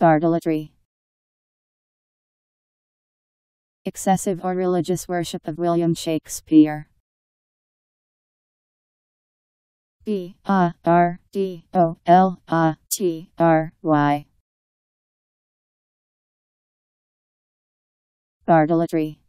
Bardolatry Excessive or religious worship of William Shakespeare B A R D O L A T R Y Bardolatry